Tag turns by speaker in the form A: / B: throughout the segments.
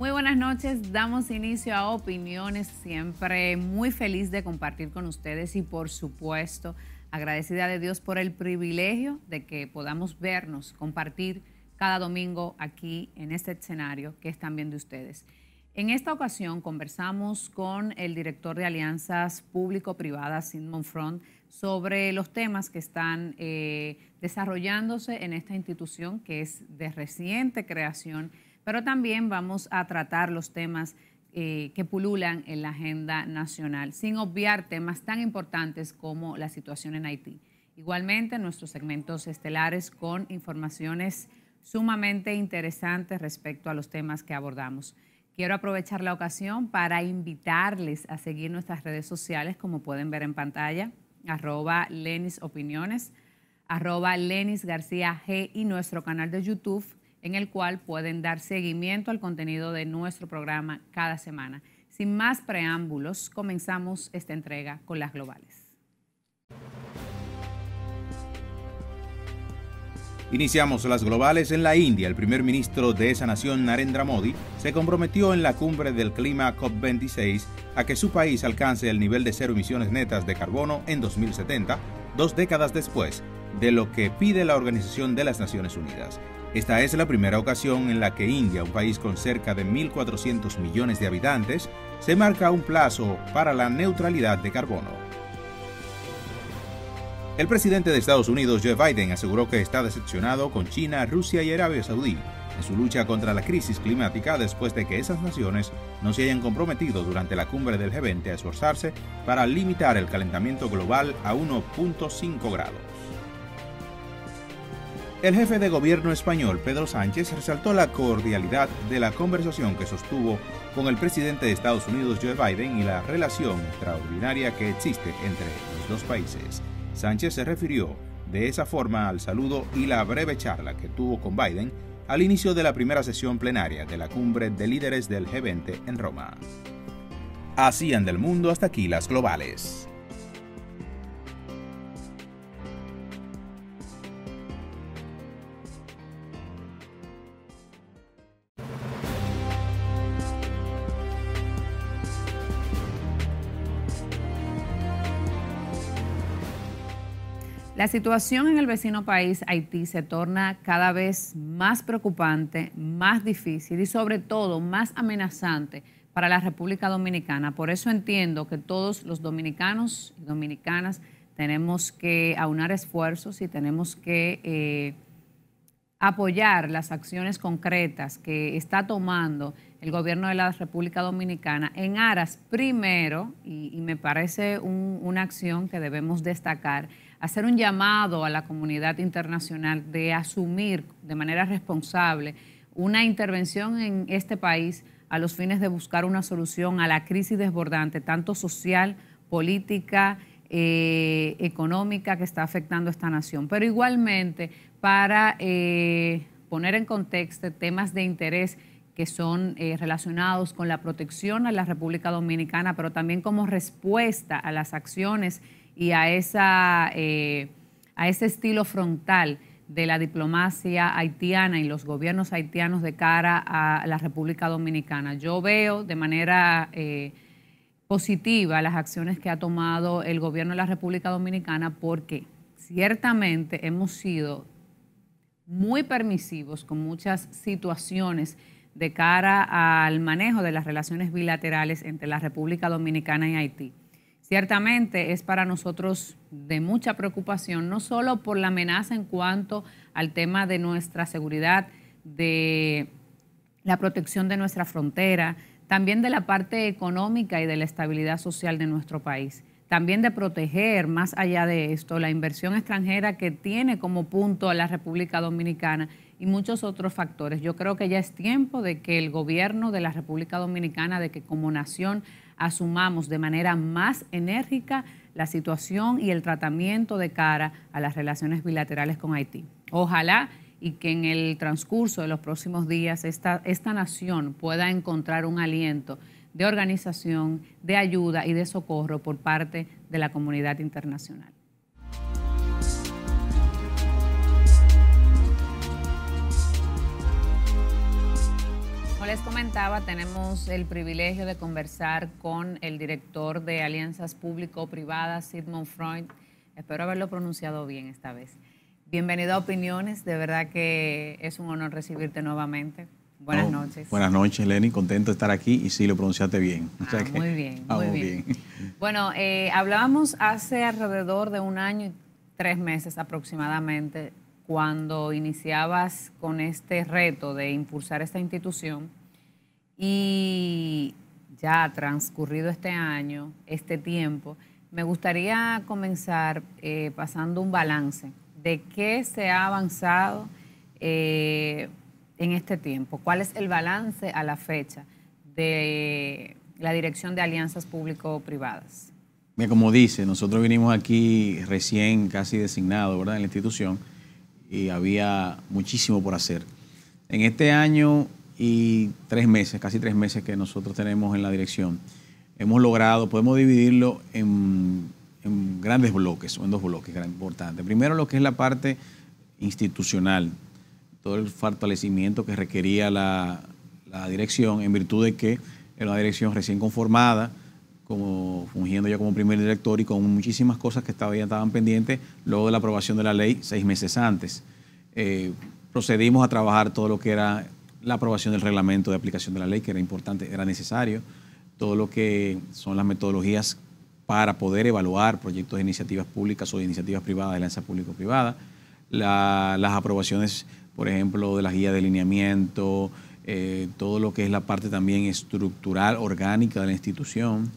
A: Muy buenas noches, damos inicio a opiniones, siempre muy feliz de compartir con ustedes y por supuesto agradecida de Dios por el privilegio de que podamos vernos, compartir cada domingo aquí en este escenario que están viendo ustedes. En esta ocasión conversamos con el director de Alianzas Público-Privadas, Sigmund Front, sobre los temas que están eh, desarrollándose en esta institución que es de reciente creación pero también vamos a tratar los temas eh, que pululan en la agenda nacional, sin obviar temas tan importantes como la situación en Haití. Igualmente, nuestros segmentos estelares con informaciones sumamente interesantes respecto a los temas que abordamos. Quiero aprovechar la ocasión para invitarles a seguir nuestras redes sociales, como pueden ver en pantalla, arroba Lenis Opiniones, arroba Lenis García G y nuestro canal de YouTube en el cual pueden dar seguimiento al contenido de nuestro programa cada semana. Sin más preámbulos, comenzamos esta entrega con las globales.
B: Iniciamos las globales en la India. El primer ministro de esa nación, Narendra Modi, se comprometió en la cumbre del clima COP26 a que su país alcance el nivel de cero emisiones netas de carbono en 2070, dos décadas después de lo que pide la Organización de las Naciones Unidas. Esta es la primera ocasión en la que India, un país con cerca de 1.400 millones de habitantes, se marca un plazo para la neutralidad de carbono. El presidente de Estados Unidos, Joe Biden, aseguró que está decepcionado con China, Rusia y Arabia Saudí en su lucha contra la crisis climática después de que esas naciones no se hayan comprometido durante la cumbre del G20 a esforzarse para limitar el calentamiento global a 1.5 grados. El jefe de gobierno español, Pedro Sánchez, resaltó la cordialidad de la conversación que sostuvo con el presidente de Estados Unidos, Joe Biden, y la relación extraordinaria que existe entre los dos países. Sánchez se refirió de esa forma al saludo y la breve charla que tuvo con Biden al inicio de la primera sesión plenaria de la cumbre de líderes del G20 en Roma. Hacían del mundo hasta aquí las globales.
A: La situación en el vecino país, Haití, se torna cada vez más preocupante, más difícil y sobre todo más amenazante para la República Dominicana. Por eso entiendo que todos los dominicanos y dominicanas tenemos que aunar esfuerzos y tenemos que eh, apoyar las acciones concretas que está tomando el gobierno de la República Dominicana en aras primero, y, me parece una acción que debemos destacar, hacer un llamado a la comunidad internacional de asumir de manera responsable una intervención en este país a los fines de buscar una solución a la crisis desbordante, tanto social, política, eh, económica que está afectando a esta nación. Pero igualmente para eh, poner en contexto temas de interés que son eh, relacionados con la protección a la República Dominicana, pero también como respuesta a las acciones y a, eh, a ese estilo frontal de la diplomacia haitiana y los gobiernos haitianos de cara a la República Dominicana. Yo veo de manera eh, positiva las acciones que ha tomado el gobierno de la República Dominicana porque ciertamente hemos sido muy permisivos con muchas situaciones de cara al manejo de las relaciones bilaterales entre la República Dominicana y Haití ciertamente es para nosotros de mucha preocupación, no solo por la amenaza en cuanto al tema de nuestra seguridad, de la protección de nuestra frontera, también de la parte económica y de la estabilidad social de nuestro país. También de proteger, más allá de esto, la inversión extranjera que tiene como punto a la República Dominicana y muchos otros factores. Yo creo que ya es tiempo de que el gobierno de la República Dominicana, de que como nación asumamos de manera más enérgica la situación y el tratamiento de cara a las relaciones bilaterales con Haití. Ojalá y que en el transcurso de los próximos días esta, esta nación pueda encontrar un aliento de organización, de ayuda y de socorro por parte de la comunidad internacional. les comentaba, tenemos el privilegio de conversar con el director de Alianzas Público-Privadas, Sigmund Freud. Espero haberlo pronunciado bien esta vez. Bienvenido a Opiniones, de verdad que es un honor recibirte nuevamente. Buenas oh, noches. Buenas
C: noches, Lenny, contento de estar aquí y sí, lo pronunciaste bien. Ah, muy bien, ah, muy bien.
A: Bueno, eh, hablábamos hace alrededor de un año y tres meses aproximadamente cuando iniciabas con este reto de impulsar esta institución y ya transcurrido este año, este tiempo, me gustaría comenzar eh, pasando un balance de qué se ha avanzado eh, en este tiempo, cuál es el balance a la fecha de la Dirección de Alianzas Público-Privadas.
C: Como dice, nosotros vinimos aquí recién casi designados ¿verdad? en la institución y había muchísimo por hacer. En este año y tres meses, casi tres meses que nosotros tenemos en la dirección. Hemos logrado, podemos dividirlo en, grandes bloques o en dos bloques importantes. Primero lo que es la parte institucional, todo el fortalecimiento que requería la, dirección en virtud de que era una dirección recién conformada, como fungiendo ya como primer director y con muchísimas cosas que todavía estaban pendientes luego de la aprobación de la ley seis meses antes. Eh, procedimos a trabajar todo lo que era la aprobación del reglamento de aplicación de la ley, que era importante, era necesario, todo lo que son las metodologías para poder evaluar proyectos de iniciativas públicas o de iniciativas privadas, de alianza público-privada, las aprobaciones, por ejemplo, de las guías de alineamiento, eh, todo lo que es la parte también estructural, orgánica de la institución.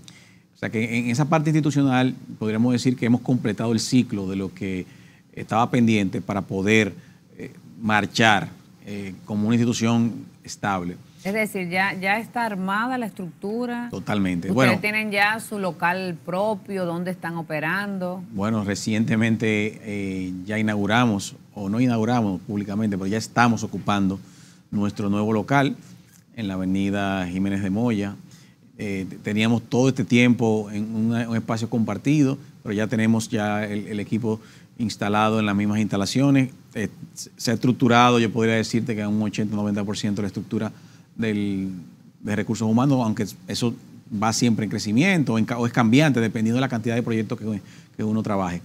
C: O sea que en esa parte institucional podríamos decir que hemos completado el ciclo de lo que estaba pendiente para poder eh, marchar eh, como una institución estable.
A: Es decir, ya, ya está armada la estructura.
C: Totalmente. Ustedes bueno,
A: tienen ya su local propio, dónde están operando.
C: Bueno, recientemente eh, ya inauguramos, o no inauguramos públicamente, pero ya estamos ocupando nuestro nuevo local en la avenida Jiménez de Moya. Eh, teníamos todo este tiempo en un espacio compartido, pero ya tenemos ya el equipo instalado en las mismas instalaciones, eh, se ha estructurado, yo podría decirte que un 80-90% de la estructura de recursos humanos, aunque eso va siempre en crecimiento o es cambiante dependiendo de la cantidad de proyectos que, que, uno trabaje.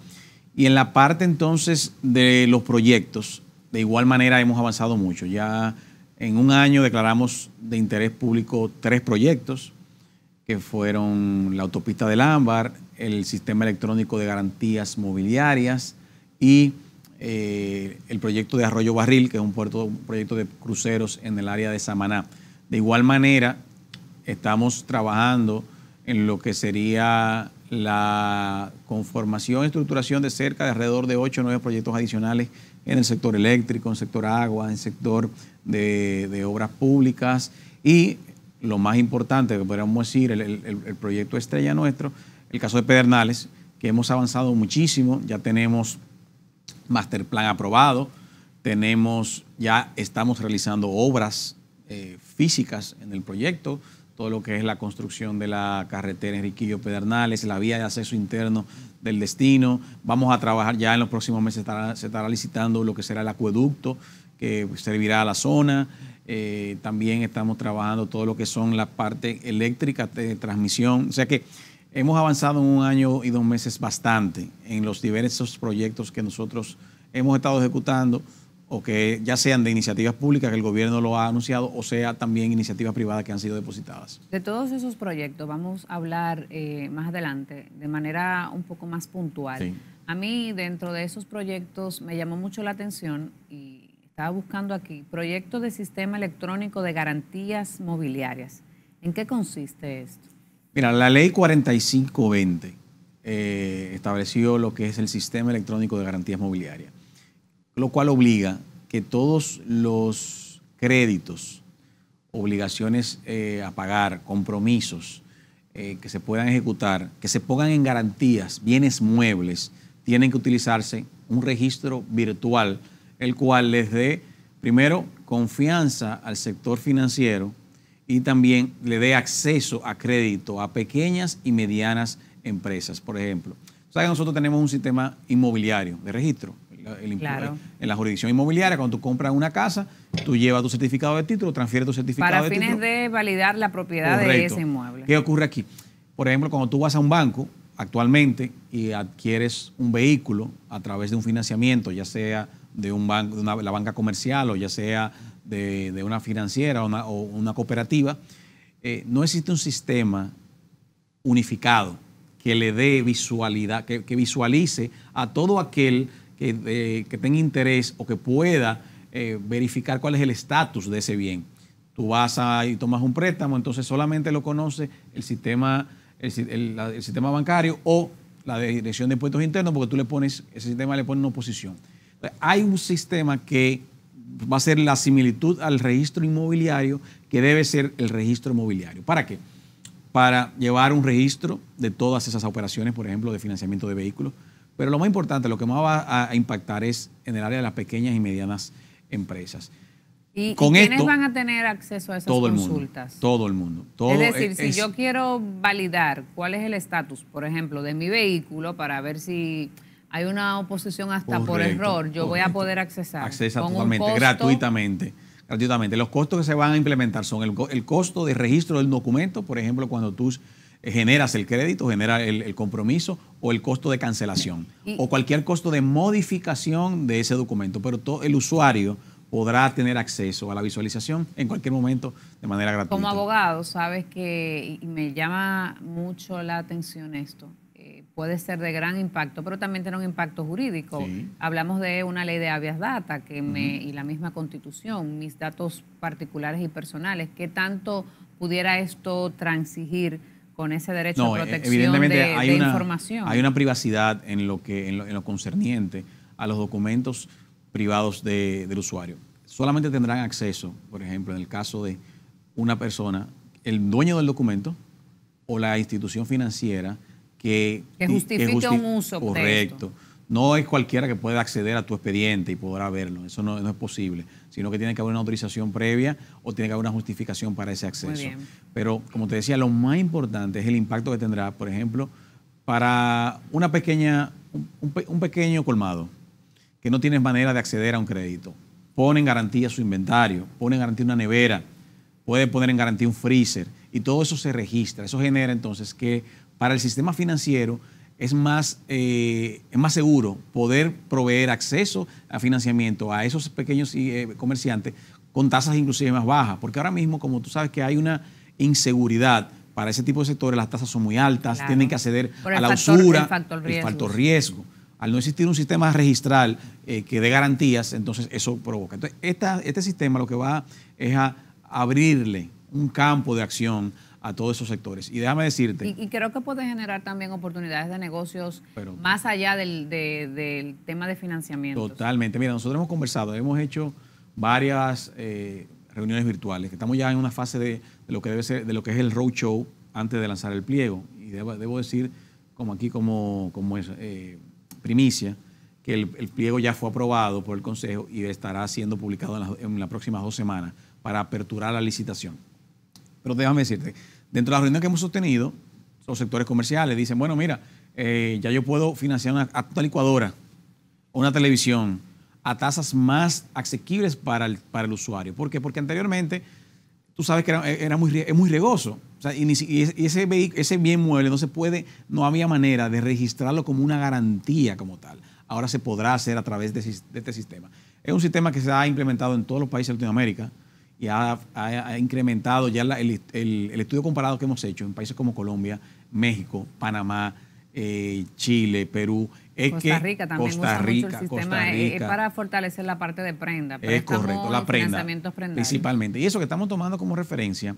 C: Y en la parte entonces de los proyectos, de igual manera hemos avanzado mucho. Ya en un año declaramos de interés público tres proyectos, que fueron la autopista del Ámbar, el sistema electrónico de garantías mobiliarias y eh, el proyecto de Arroyo Barril, que es un, puerto, un proyecto de cruceros en el área de Samaná. De igual manera, estamos trabajando en lo que sería la conformación y estructuración de cerca de alrededor de 8 o 9 proyectos adicionales en el sector eléctrico, en el sector agua, en el sector de, obras públicas y lo más importante que podríamos decir, el, el, proyecto estrella nuestro, el caso de Pedernales, que hemos avanzado muchísimo, ya tenemos master plan aprobado, tenemos, ya estamos realizando obras eh, físicas en el proyecto, todo lo que es la construcción de la carretera Enriquillo Pedernales, la vía de acceso interno del destino. Vamos a trabajar ya en los próximos meses, se estará licitando lo que será el acueducto que servirá a la zona. Eh, también estamos trabajando todo lo que son las partes eléctrica de transmisión. O sea que Hemos avanzado en un año y dos meses bastante en los diversos proyectos que nosotros hemos estado ejecutando o que ya sean de iniciativas públicas que el gobierno lo ha anunciado o sea también iniciativas privadas que han sido depositadas.
A: De todos esos proyectos vamos a hablar eh, más adelante de manera un poco más puntual. A mí dentro de esos proyectos me llamó mucho la atención y estaba buscando aquí proyectos de sistema electrónico de garantías mobiliarias. ¿En qué consiste esto?
C: Mira, la ley 4520 eh, estableció lo que es el sistema electrónico de garantías mobiliarias, lo cual obliga que todos los créditos, obligaciones eh, a pagar, compromisos eh, que se puedan ejecutar, que se pongan en garantías, bienes muebles, tienen que utilizarse un registro virtual, el cual les dé, primero, confianza al sector financiero, y también le dé acceso a crédito a pequeñas y medianas empresas, por ejemplo. O nosotros tenemos un sistema inmobiliario de registro. claro. En la jurisdicción inmobiliaria, cuando tú compras una casa, tú llevas tu certificado de título, transfieres tu certificado de título. Para fines
A: de validar la propiedad de ese inmueble.
C: ¿Qué ocurre aquí? Por ejemplo, cuando tú vas a un banco actualmente y adquieres un vehículo a través de un financiamiento, ya sea de un la banca comercial o ya sea de, una financiera o una cooperativa, eh, no existe un sistema unificado que le dé visualidad, que, visualice a todo aquel que, tenga interés o que pueda eh, verificar cuál es el estatus de ese bien. Tú vas y tomas un préstamo, entonces solamente lo conoce el sistema, el, sistema bancario o la Dirección de Impuestos Internos, porque tú le pones, ese sistema le pone una oposición. Hay un sistema que va a ser la similitud al registro inmobiliario que debe ser el registro inmobiliario. ¿Para qué? Para llevar un registro de todas esas operaciones, por ejemplo, de financiamiento de vehículos. Pero lo más importante, lo que más va a impactar es en el área de las pequeñas y medianas empresas.
A: ¿Y, Con quiénes van a tener acceso a esas consultas?
C: todo el mundo. es decir, si yo
A: quiero validar cuál es el estatus, por ejemplo, de mi vehículo para ver si hay una oposición hasta por error, yo voy a poder accesar. Accesa totalmente, gratuitamente.
C: Gratuitamente. Los costos que se van a implementar son el, costo de registro del documento, por ejemplo, cuando tú eh, generas el crédito, genera el, compromiso, o el costo de cancelación, o cualquier costo de modificación de ese documento. Pero todo, el usuario podrá tener acceso a la visualización en cualquier momento de manera gratuita.
A: Como abogado, sabes que me llama mucho la atención esto puede ser de gran impacto, pero también tiene un impacto jurídico. Hablamos de una ley de avias data que me, y la misma constitución, mis datos particulares y personales, ¿qué tanto pudiera esto transigir con ese derecho de e- protección de, información? Hay
C: una privacidad en lo, que, en lo, concerniente a los documentos privados del usuario. Solamente tendrán acceso, por ejemplo, en el caso de una persona, el dueño del documento o la institución financiera que, justifique un uso. Correcto. No es cualquiera que pueda acceder a tu expediente y podrá verlo. Eso no, es posible. Sino que tiene que haber una autorización previa o tiene que haber una justificación para ese acceso. Pero, como te decía, lo más importante es el impacto que tendrá, por ejemplo, para una pequeña, un, pequeño colmado que no tiene manera de acceder a un crédito. Pone en garantía su inventario, pone en garantía una nevera, puede poner en garantía un freezer y todo eso se registra. Eso genera entonces que para el sistema financiero es más, eh, es más seguro poder proveer acceso a financiamiento a esos pequeños eh, comerciantes con tasas inclusive más bajas, porque ahora mismo, como tú sabes que hay una inseguridad para ese tipo de sectores, las tasas son muy altas, tienen que acceder a la usura, el riesgo. al no existir un sistema registral eh, que dé garantías, entonces eso provoca. Entonces, este sistema lo que va es a abrirle un campo de acción a todos esos sectores. Y déjame decirte.
A: Y, creo que puede generar también oportunidades de negocios más allá del, tema de financiamiento.
C: Totalmente. Mira, nosotros hemos conversado, hemos hecho varias eh, reuniones virtuales, estamos ya en una fase de, lo que debe ser, de lo que es el roadshow antes de lanzar el pliego. Y debo, decir, como aquí, como, como es, eh, primicia, que el, pliego ya fue aprobado por el Consejo y estará siendo publicado en, en las próximas dos semanas para aperturar la licitación. Pero déjame decirte, dentro de las reuniones que hemos sostenido, los sectores comerciales dicen, bueno, mira, eh, ya yo puedo financiar una, actual licuadora, o una televisión, a tasas más asequibles para el, usuario. ¿Por qué? Porque anteriormente tú sabes que era, muy, es muy regoso. y, ese, bien mueble no se puede, no había manera de registrarlo como una garantía como tal. Ahora se podrá hacer a través de este sistema. Es un sistema que se ha implementado en todos los países de Latinoamérica y ha, incrementado ya el, estudio comparado que hemos hecho en países como Colombia, México, Panamá, eh, Chile, Perú. Costa Rica también Costa Rica, Costa Rica, es para
A: fortalecer la parte de prenda. Es correcto, la prenda. Principalmente.
C: Y eso que estamos tomando como referencia,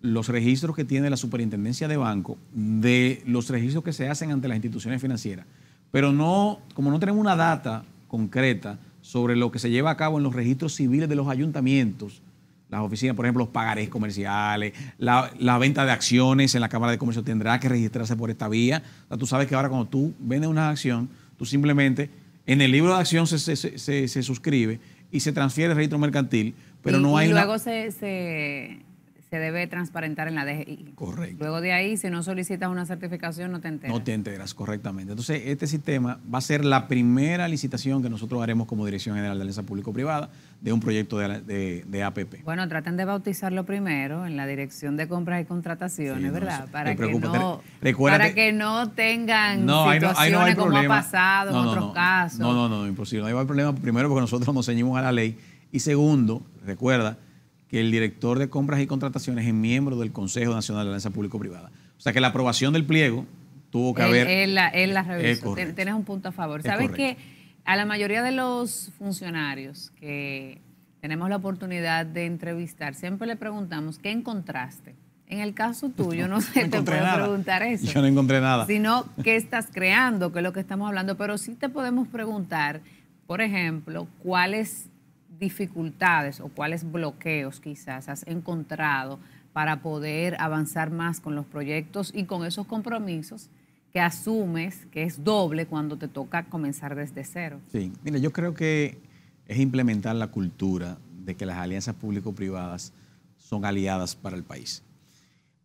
C: los registros que tiene la superintendencia de banco, de los registros que se hacen ante las instituciones financieras. Pero no, como no tenemos una data concreta sobre lo que se lleva a cabo en los registros civiles de los ayuntamientos, las oficinas, por ejemplo, los pagarés comerciales, la, venta de acciones en la Cámara de Comercio tendrá que registrarse por esta vía. tú sabes que ahora cuando tú vendes una acción, tú simplemente en el libro de acción se, suscribe y se transfiere el registro mercantil, pero no hay... Y luego
A: se se debe transparentar en la DGI. Correcto. Luego de ahí, si no solicitas una certificación, no te enteras. No
C: te enteras, correctamente. Entonces, este sistema va a ser la primera licitación que nosotros haremos como Dirección General de Alianza Público-Privada de un proyecto de, APP.
A: Bueno, traten de bautizarlo primero en la Dirección de Compras y Contrataciones, ¿verdad? para, que no, para que no tengan no, situaciones como problema. ha pasado en otros casos. No, no,
C: no, imposible. no hay problema, primero, porque nosotros nos ceñimos a la ley. Y segundo, recuerda que el director de compras y contrataciones es miembro del Consejo Nacional de Alianza Público-Privada. O sea que la aprobación del pliego tuvo que haber...
A: Él la, él la revisó. Tienes un punto a favor. Sabes que a la mayoría de los funcionarios que tenemos la oportunidad de entrevistar, siempre le preguntamos, ¿qué encontraste? En el caso tuyo, no, sé, te puedo preguntar eso. Yo no encontré nada. Sino, ¿qué estás creando? ¿Qué es lo que estamos hablando? Pero sí te podemos preguntar, por ejemplo, cuáles dificultades o cuáles bloqueos quizás has encontrado para poder avanzar más con los proyectos y con esos compromisos que asumes que es doble cuando te toca comenzar desde cero.
C: Sí, mira, yo creo que es implementar la cultura de que las alianzas público-privadas son aliadas para el país.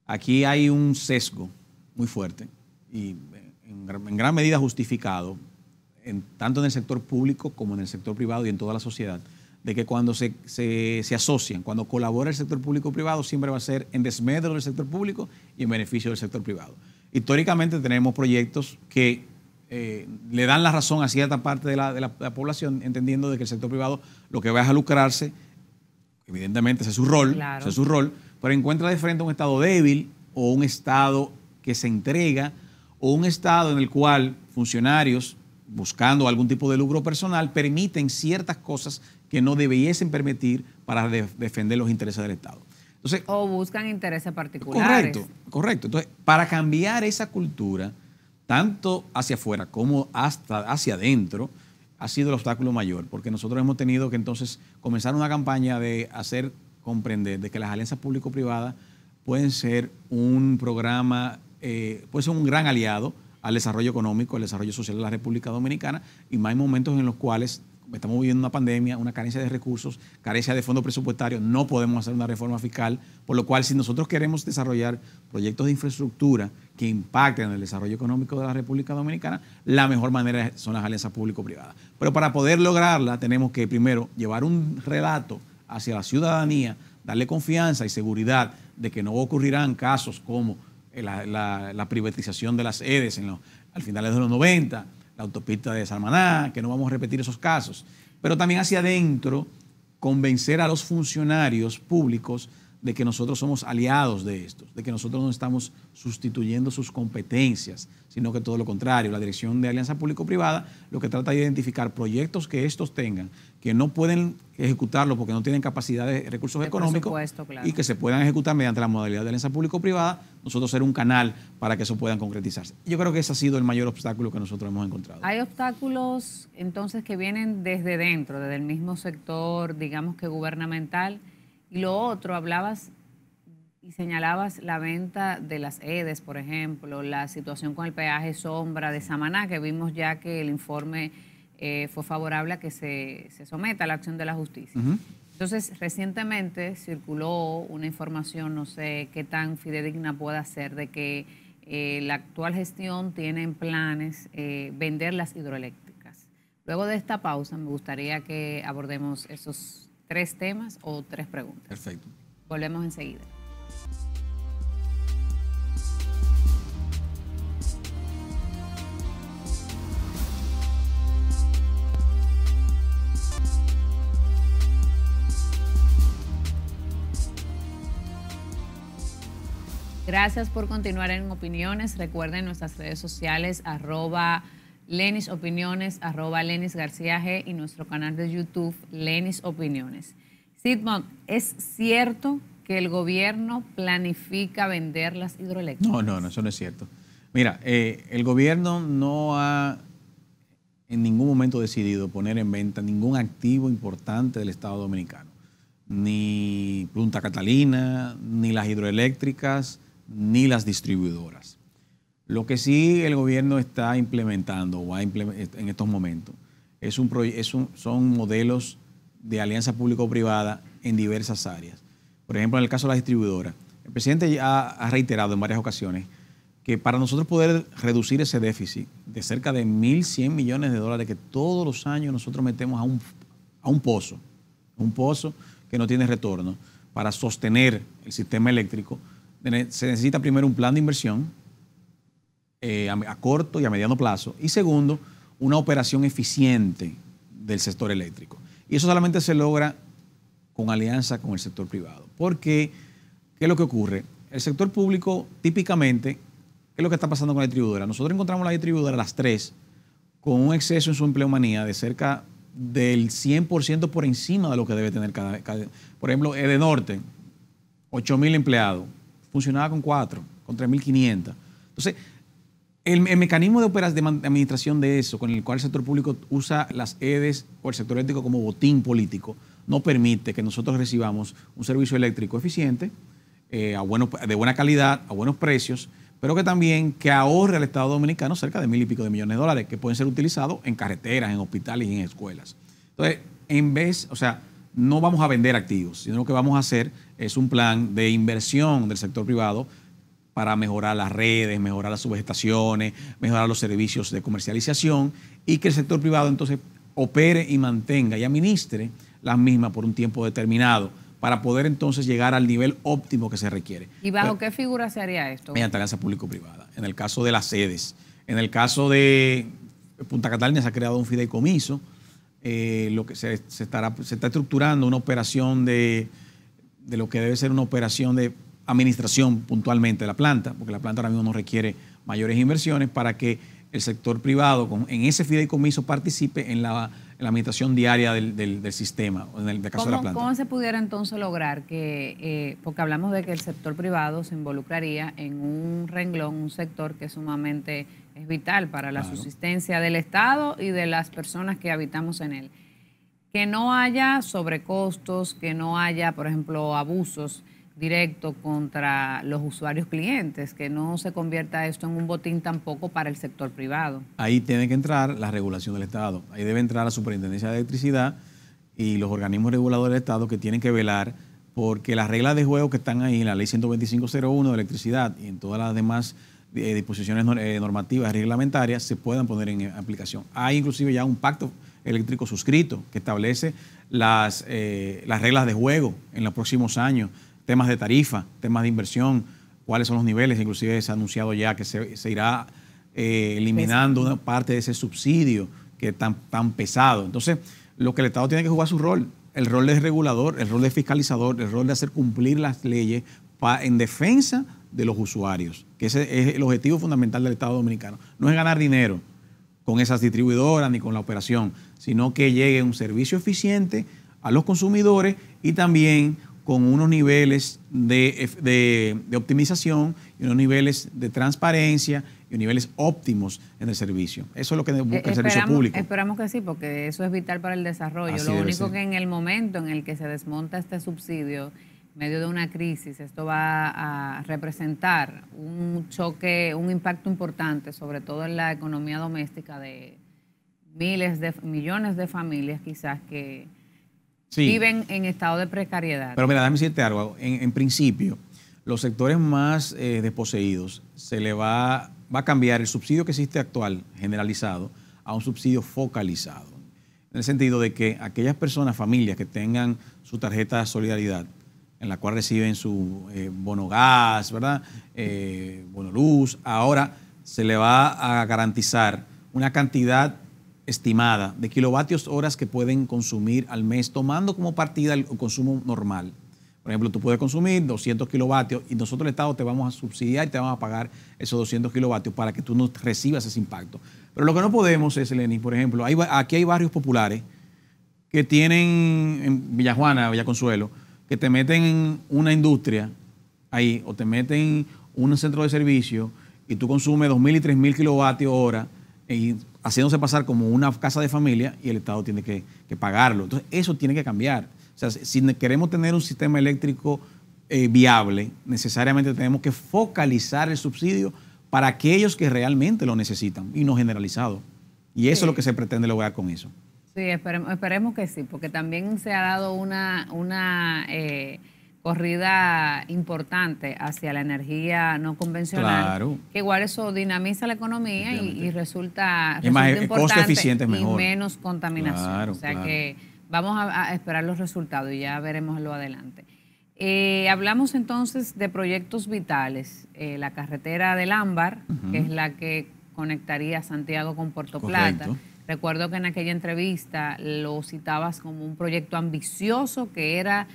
C: Aquí hay un sesgo muy fuerte y en gran medida justificado, en, tanto en el sector público como en el sector privado y en toda la sociedad, de que cuando se, asocian, cuando colabora el sector público-privado, siempre va a ser en desmedro del sector público y en beneficio del sector privado. Históricamente tenemos proyectos que eh, le dan la razón a cierta parte de la, población, entendiendo de que el sector privado lo que va a lucrarse, evidentemente es su rol, es su rol, pero encuentra de frente un Estado débil o un Estado que se entrega o un Estado en el cual funcionarios buscando algún tipo de lucro personal, permiten ciertas cosas que no debiesen permitir para defender los intereses del Estado. Entonces, o
A: buscan intereses particulares. Correcto,
C: correcto. Entonces, para cambiar esa cultura, tanto hacia afuera como hasta hacia adentro, ha sido el obstáculo mayor, porque nosotros hemos tenido que entonces comenzar una campaña de hacer comprender de que las alianzas público-privadas pueden ser un programa, eh, pueden ser un gran aliado, al desarrollo económico, al desarrollo social de la República Dominicana y más momentos en los cuales estamos viviendo una pandemia, una carencia de recursos, carencia de fondos presupuestarios, no podemos hacer una reforma fiscal, por lo cual si nosotros queremos desarrollar proyectos de infraestructura que impacten el desarrollo económico de la República Dominicana, la mejor manera son las alianzas público-privadas. Pero para poder lograrla tenemos que primero llevar un relato hacia la ciudadanía, darle confianza y seguridad de que no ocurrirán casos como eh, la, privatización de las edes en al final de los 90, la autopista de Salmaná, que no vamos a repetir esos casos, pero también hacia adentro convencer a los funcionarios públicos de que nosotros somos aliados de estos, de que nosotros no estamos sustituyendo sus competencias, sino que todo lo contrario, la Dirección de Alianza Público-Privada lo que trata de identificar proyectos que estos tengan, que no pueden ejecutarlos porque no tienen capacidad de recursos económicos y que se puedan ejecutar mediante la modalidad de alianza público-privada, nosotros ser un canal para que eso puedan concretizarse. Yo creo que ese ha sido el mayor obstáculo que nosotros hemos encontrado.
A: Hay obstáculos entonces que vienen desde dentro, desde el mismo sector, digamos que gubernamental y lo otro, hablabas y señalabas la venta de las EDES, por ejemplo, la situación con el peaje sombra de Samaná, que vimos ya que el informe eh, fue favorable a que se, someta a la acción de la justicia. Entonces, recientemente circuló una información, no sé qué tan fidedigna pueda ser, de que eh, la actual gestión tiene en planes eh, vender las hidroeléctricas. Luego de esta pausa, me gustaría que abordemos esos tres temas o tres preguntas. Perfecto. Volvemos enseguida. Gracias por continuar en opiniones. Recuerden nuestras redes sociales arroba Lenis Opiniones, arroba Lenis García G y nuestro canal de YouTube, Lenis Opiniones. Sidmont, ¿es cierto que el gobierno planifica vender las hidroeléctricas? No, no, no,
C: eso no es cierto. Mira, eh, el gobierno no ha en ningún momento decidido poner en venta ningún activo importante del Estado Dominicano. Ni Punta Catalina, ni las hidroeléctricas, ni las distribuidoras. Lo que sí el gobierno está implementando o ha implementar en estos momentos es son modelos de alianza público-privada en diversas áreas. Por ejemplo, en el caso de la distribuidora, el presidente ya ha reiterado en varias ocasiones que para nosotros poder reducir ese déficit de cerca de 1.100 millones de dólares que todos los años nosotros metemos a un, a un pozo, un pozo que no tiene retorno, para sostener el sistema eléctrico, se necesita primero un plan de inversión eh, a, corto y a mediano plazo. Y segundo, una operación eficiente del sector eléctrico. Y eso solamente se logra con alianza con el sector privado. Porque, ¿qué es lo que ocurre? El sector público típicamente, ¿qué es lo que está pasando con la distribuidora? Nosotros encontramos la distribuidora a las tres con un exceso en su empleomanía de cerca del 100% por encima de lo que debe tener cada, cada por ejemplo, Edenorte, 8.000 empleados, funcionaba con 4, con 3.500. Entonces, el, mecanismo de, operas, de administración de eso, con el cual el sector público usa las EDES o el sector eléctrico como botín político, no permite que nosotros recibamos un servicio eléctrico eficiente, eh, de buena calidad, a buenos precios, pero que también que ahorre al Estado Dominicano cerca de mil y pico de millones de dólares que pueden ser utilizados en carreteras, en hospitales y en escuelas. Entonces, en vez, o sea, no vamos a vender activos, sino lo que vamos a hacer es un plan de inversión del sector privado para mejorar las redes, mejorar las subestaciones, mejorar los servicios de comercialización y que el sector privado entonces opere y mantenga y administre las mismas por un tiempo determinado para poder entonces llegar al nivel óptimo que se requiere.
A: ¿Y bajo qué figura se haría esto? Mediante
C: alianza público-privada. En el caso de las sedes, en el caso de Punta Catalina se ha creado un fideicomiso, eh, lo que se, estará, se está estructurando una operación de, de lo que debe ser una operación de administración puntualmente de la planta, porque la planta ahora mismo no requiere mayores inversiones, para que el sector privado en ese fideicomiso participe en la, administración diaria del, del, del sistema, en el caso de la planta.
A: ¿Cómo se pudiera entonces lograr que, eh, porque hablamos de que el sector privado se involucraría en un renglón, un sector que sumamente es vital para la subsistencia del Estado y de las personas que habitamos en él? Que no haya sobrecostos, que no haya, por ejemplo, abusos directo contra los usuarios clientes, que no se convierta esto en un botín tampoco para el sector
C: privado. Ahí tiene que entrar la regulación del Estado, ahí debe entrar la Superintendencia de Electricidad y los organismos reguladores del Estado que tienen que velar porque las reglas de juego que están ahí en la ley 12501 de electricidad y en todas las demás eh, disposiciones eh, normativas y reglamentarias se puedan poner en aplicación. Hay inclusive ya un pacto eléctrico suscrito que establece las, eh, las reglas de juego en los próximos años temas de tarifa, temas de inversión, cuáles son los niveles, inclusive se ha anunciado ya que se, irá eh, eliminando una parte de ese subsidio que es tan, tan pesado. Entonces, lo que el Estado tiene que jugar su rol, el rol de regulador, el rol de fiscalizador, el rol de hacer cumplir las leyes en defensa de los usuarios, que ese es el objetivo fundamental del Estado dominicano. No es ganar dinero con esas distribuidoras ni con la operación, sino que llegue un servicio eficiente a los consumidores y también con unos niveles de, de, optimización y unos niveles de transparencia y unos niveles óptimos en el servicio. Eso es lo que eh, busca el servicio público.
A: Esperamos que sí, porque eso es vital para el desarrollo. lo único que en el momento en el que se desmonta este subsidio, en medio de una crisis, esto va a representar un choque, un impacto importante, sobre todo en la economía doméstica de miles de millones de familias quizás que viven en estado de precariedad. Pero
C: mira, déjame decirte algo. En, principio, los sectores más eh, desposeídos se le va, va a cambiar el subsidio que existe actual, generalizado, a un subsidio focalizado. En el sentido de que aquellas personas, familias que tengan su tarjeta de solidaridad, en la cual reciben su eh, bono gas, ¿verdad? Eh, bono luz, ahora se le va a garantizar una cantidad estimada de kilovatios horas que pueden consumir al mes, tomando como partida el consumo normal. Por ejemplo, tú puedes consumir 200 kilovatios y nosotros el Estado te vamos a subsidiar y te vamos a pagar esos 200 kilovatios para que tú no recibas ese impacto. Pero lo que no podemos es, Lenin, por ejemplo, aquí hay barrios populares que tienen, en Villajuana, Consuelo, que te meten una industria ahí o te meten un centro de servicio y tú consumes 2.000 y 3.000 kilovatios hora y haciéndose pasar como una casa de familia y el Estado tiene que, pagarlo. Entonces, eso tiene que cambiar. O sea, si queremos tener un sistema eléctrico eh, viable, necesariamente tenemos que focalizar el subsidio para aquellos que realmente lo necesitan y no generalizado. Y eso es lo que se pretende lograr con eso.
A: Sí, esperemos, que sí, porque también se ha dado una... una eh, corrida importante hacia la energía no convencional, que igual eso dinamiza la economía y, resulta, más, importante mejor. y menos contaminación. o sea que vamos a, esperar los resultados y ya veremos lo adelante. Eh, hablamos entonces de proyectos vitales, eh, la carretera del Ámbar, que es la que conectaría Santiago con Puerto Plata. Recuerdo que en aquella entrevista lo citabas como un proyecto ambicioso que era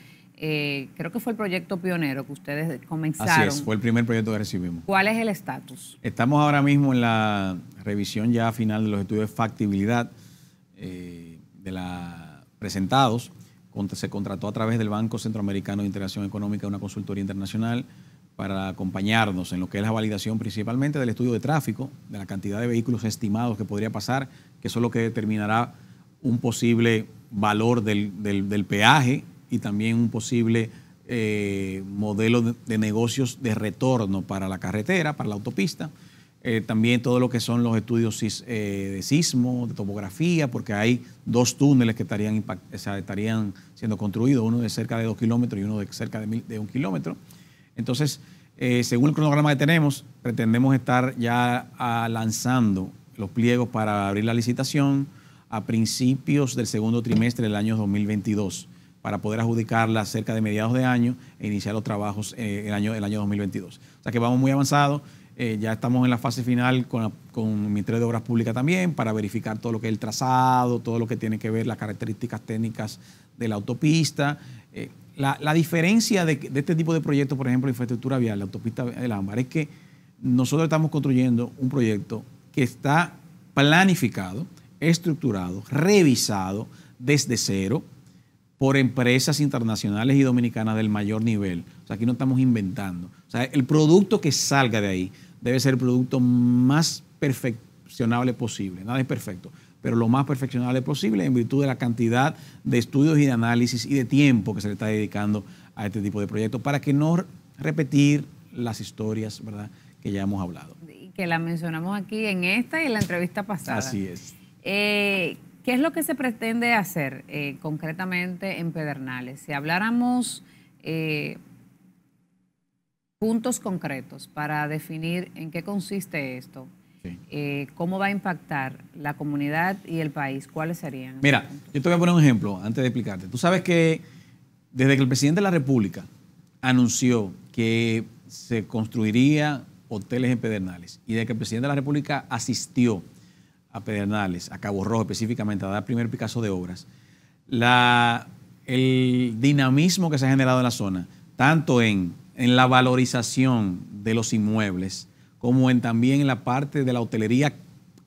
A: eh, creo que fue el proyecto pionero que ustedes comenzaron. Así es, fue
C: el primer proyecto que recibimos.
A: ¿Cuál es el estatus?
C: Estamos ahora mismo en la revisión ya final de los estudios de factibilidad eh, presentados. Se contrató a través del Banco Centroamericano de Integración Económica una consultoría internacional para acompañarnos en lo que es la validación principalmente del estudio de tráfico, de la cantidad de vehículos estimados que podría pasar, que eso es lo que determinará un posible valor del peaje y también un posible eh, modelo de, negocios de retorno para la carretera, para la autopista. Eh, también todo lo que son los estudios eh, de sismo, de topografía, porque hay dos túneles que estarían, estarían siendo construidos, uno de cerca de dos kilómetros y uno de cerca de, un kilómetro. Entonces, según el cronograma que tenemos, pretendemos estar ya lanzando los pliegos para abrir la licitación a principios del segundo trimestre del año 2022 para poder adjudicarla cerca de mediados de año e iniciar los trabajos en eh, el, año, el año 2022. O sea que vamos muy avanzados. Eh, ya estamos en la fase final con, con Ministerio de Obras Públicas también para verificar todo lo que es el trazado, todo lo que tiene que ver las características técnicas de la autopista. Eh, la, diferencia de, este tipo de proyectos, por ejemplo, infraestructura vial, la autopista del Ámbar, es que nosotros estamos construyendo un proyecto que está planificado, estructurado, revisado desde cero, por empresas internacionales y dominicanas del mayor nivel. O sea, aquí no estamos inventando. O sea, el producto que salga de ahí debe ser el producto más perfeccionable posible. Nada es perfecto, pero lo más perfeccionable posible en virtud de la cantidad de estudios y de análisis y de tiempo que se le está dedicando a este tipo de proyectos para que no repetir las historias, ¿verdad? Que ya hemos hablado.
A: Y que la mencionamos aquí en esta y en la entrevista pasada. Así es. Eh, ¿Qué es lo que se pretende hacer eh, concretamente en Pedernales? Si habláramos eh, puntos concretos para definir en qué consiste esto, eh, cómo va a impactar la comunidad y el país, ¿cuáles serían?
C: Mira, yo te voy a poner un ejemplo antes de explicarte. Tú sabes que desde que el presidente de la República anunció que se construiría hoteles en Pedernales y desde que el presidente de la República asistió a Pedernales, a Cabo Rojo específicamente, a dar primer Picasso de obras, el dinamismo que se ha generado en la zona, tanto en, en la valorización de los inmuebles, como en también en la parte de la hotelería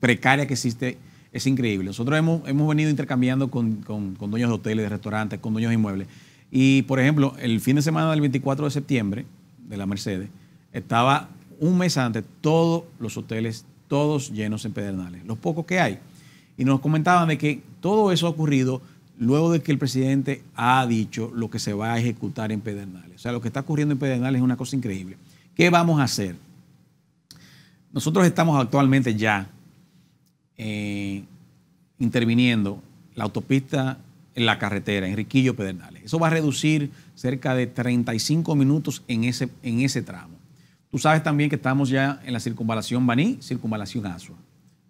C: precaria que existe, es increíble. Nosotros hemos, hemos venido intercambiando con, con dueños de hoteles, de restaurantes, con dueños de inmuebles. Y, por ejemplo, el fin de semana del 24 de septiembre de la Mercedes, estaba un mes antes todos los hoteles todos llenos en Pedernales, los pocos que hay. Y nos comentaban de que todo eso ha ocurrido luego de que el presidente ha dicho lo que se va a ejecutar en Pedernales. O sea, lo que está ocurriendo en Pedernales es una cosa increíble. ¿Qué vamos a hacer? Nosotros estamos actualmente ya eh, interviniendo la autopista en la carretera, en riquillo Pedernales. Eso va a reducir cerca de 35 minutos en ese, en ese tramo. Tú sabes también que estamos ya en la circunvalación Baní, circunvalación Asua.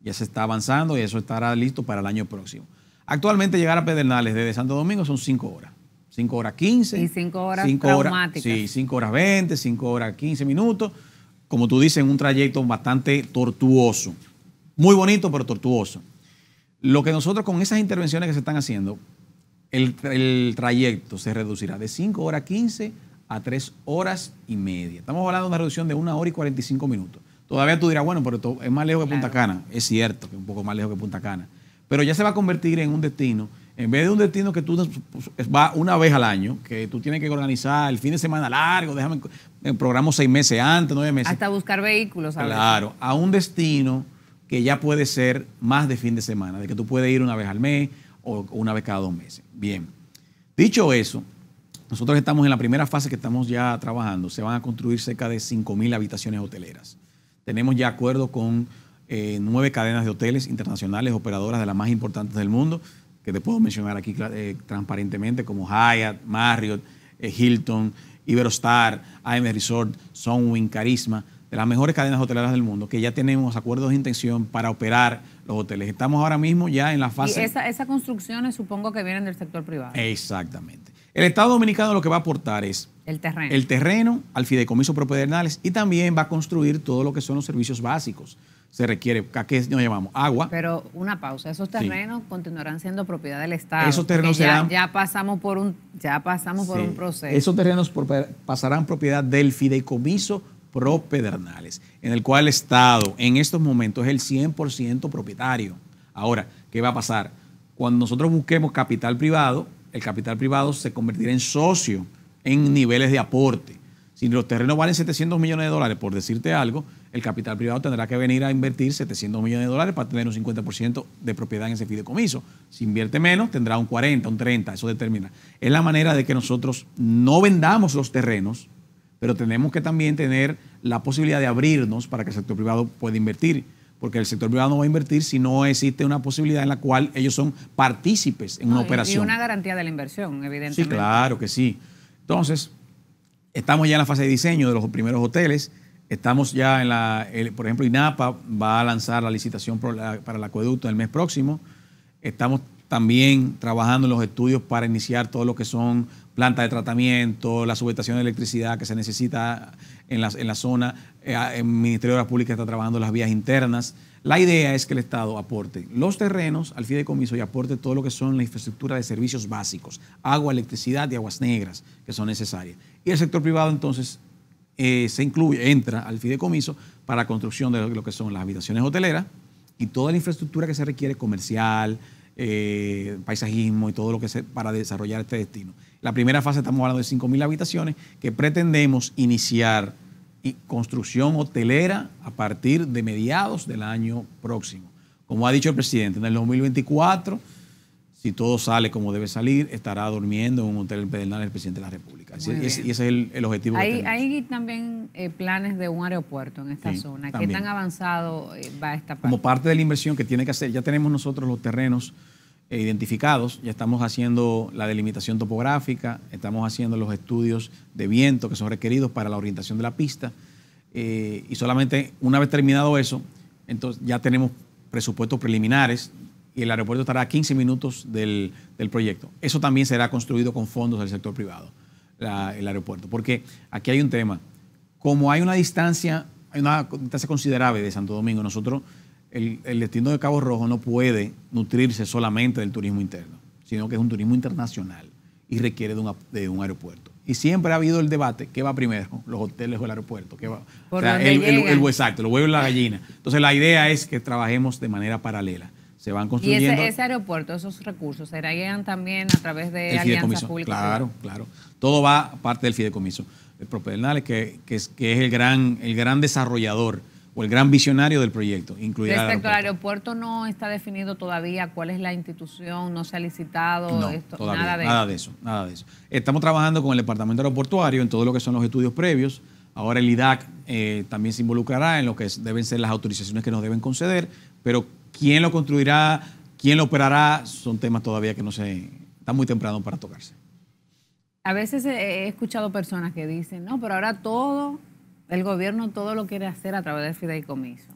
C: Ya se está avanzando y eso estará listo para el año próximo. Actualmente llegar a Pedernales desde Santo Domingo son 5 horas. 5 horas 15. Y
A: 5 horas sí, 5
C: horas 20, 5 horas 15 minutos. Como tú dices, un trayecto bastante tortuoso. Muy bonito, pero tortuoso. Lo que nosotros con esas intervenciones que se están haciendo, el, el trayecto se reducirá de 5 horas 15 a tres horas y media. Estamos hablando de una reducción de una hora y 45 minutos. Todavía tú dirás, bueno, pero es más lejos que Punta Cana. Es cierto que es un poco más lejos que Punta Cana. Pero ya se va a convertir en un destino, en vez de un destino que tú pues, vas una vez al año, que tú tienes que organizar el fin de semana largo, déjame, eh, programa seis meses antes, nueve meses. Hasta
A: buscar vehículos. Claro,
C: a un destino que ya puede ser más de fin de semana, de que tú puedes ir una vez al mes o una vez cada dos meses. Bien, dicho eso, nosotros estamos en la primera fase que estamos ya trabajando. Se van a construir cerca de 5.000 habitaciones hoteleras. Tenemos ya acuerdos con eh, nueve cadenas de hoteles internacionales, operadoras de las más importantes del mundo, que te puedo mencionar aquí eh, transparentemente, como Hyatt, Marriott, eh, Hilton, Iberostar, AM Resort, Sunwing, Carisma, de las mejores cadenas hoteleras del mundo, que ya tenemos acuerdos de intención para operar los hoteles. Estamos ahora mismo ya en la fase... Y
A: esas construcciones supongo que vienen del sector privado.
C: Exactamente. El Estado Dominicano lo que va a aportar es el terreno. el terreno al fideicomiso propedernales y también va a construir todo lo que son los servicios básicos. Se requiere, ¿a qué nos llamamos? Agua. Pero
A: una pausa, esos terrenos continuarán siendo propiedad del Estado. Esos terrenos ya, ya pasamos por un ya pasamos por un proceso. Esos terrenos
C: pasarán propiedad del fideicomiso propedernales, en el cual el Estado en estos momentos es el 100% propietario. Ahora, ¿qué va a pasar? Cuando nosotros busquemos capital privado, el capital privado se convertirá en socio en niveles de aporte. Si los terrenos valen 700 millones de dólares, por decirte algo, el capital privado tendrá que venir a invertir 700 millones de dólares para tener un 50% de propiedad en ese fideicomiso. Si invierte menos, tendrá un 40, un 30, eso determina. Es la manera de que nosotros no vendamos los terrenos, pero tenemos que también tener la posibilidad de abrirnos para que el sector privado pueda invertir porque el sector privado no va a invertir si no existe una posibilidad en la cual ellos son partícipes en una operación. Y una
A: garantía de la inversión, evidentemente. Sí, claro
C: que sí. Entonces, estamos ya en la fase de diseño de los primeros hoteles. Estamos ya en la, por ejemplo, INAPA va a lanzar la licitación para el acueducto el mes próximo. Estamos también trabajando en los estudios para iniciar todo lo que son plantas de tratamiento, la subestación de electricidad que se necesita en la, en zona. Eh, ah, el Ministerio de Obras Públicas está trabajando las vías internas. La idea es que el Estado aporte los terrenos al fideicomiso y aporte todo lo que son la infraestructura de servicios básicos, agua, electricidad y aguas negras que son necesarias. Y el sector privado entonces eh, se incluye, entra al fideicomiso para construcción de lo que son las habitaciones hoteleras y toda la infraestructura que se requiere comercial, eh, paisajismo y todo lo que se para desarrollar este destino. La primera fase estamos hablando de 5.000 habitaciones que pretendemos iniciar construcción hotelera a partir de mediados del año próximo. Como ha dicho el presidente, en el 2024, si todo sale como debe salir, estará durmiendo en un hotel en Pedernal el presidente de la República. y ese, es el, objetivo. Hay,
A: también eh, planes de un aeropuerto en esta zona. ¿Qué tan avanzado eh, va esta parte? Como
C: parte de la inversión que tiene que hacer, ya tenemos nosotros los terrenos e identificados, ya estamos haciendo la delimitación topográfica, estamos haciendo los estudios de viento que son requeridos para la orientación de la pista eh, y solamente una vez terminado eso, entonces ya tenemos presupuestos preliminares y el aeropuerto estará a 15 minutos del, proyecto. Eso también será construido con fondos del sector privado, el aeropuerto, porque aquí hay un tema, como hay una distancia, hay una distancia considerable de Santo Domingo, nosotros el, destino de Cabo Rojo no puede nutrirse solamente del turismo interno, sino que es un turismo internacional y requiere de un, aeropuerto. Y siempre ha habido el debate, ¿qué va primero? ¿Los hoteles o el aeropuerto? ¿Qué va? el, el, lo huevo y la gallina. Entonces la idea es que trabajemos de manera paralela. Se van construyendo. Y ese,
A: aeropuerto, esos recursos, ¿será llegan también a través de alianzas públicas? Claro, claro.
C: Todo va parte del fideicomiso. El propio que, que, es, el gran, el gran desarrollador o el gran visionario del proyecto, incluido el al aeropuerto.
A: aeropuerto. no está definido todavía cuál es la institución, no se ha licitado nada, de,
C: eso, nada de eso. Estamos trabajando con el departamento aeroportuario en todo lo que son los estudios previos. Ahora el IDAC eh, también se involucrará en lo que deben ser las autorizaciones que nos deben conceder, pero quién lo construirá, quién lo operará, son temas todavía que no se está muy temprano para tocarse.
A: A veces he escuchado personas que dicen, no, pero ahora todo el gobierno todo lo quiere hacer a través del fideicomiso.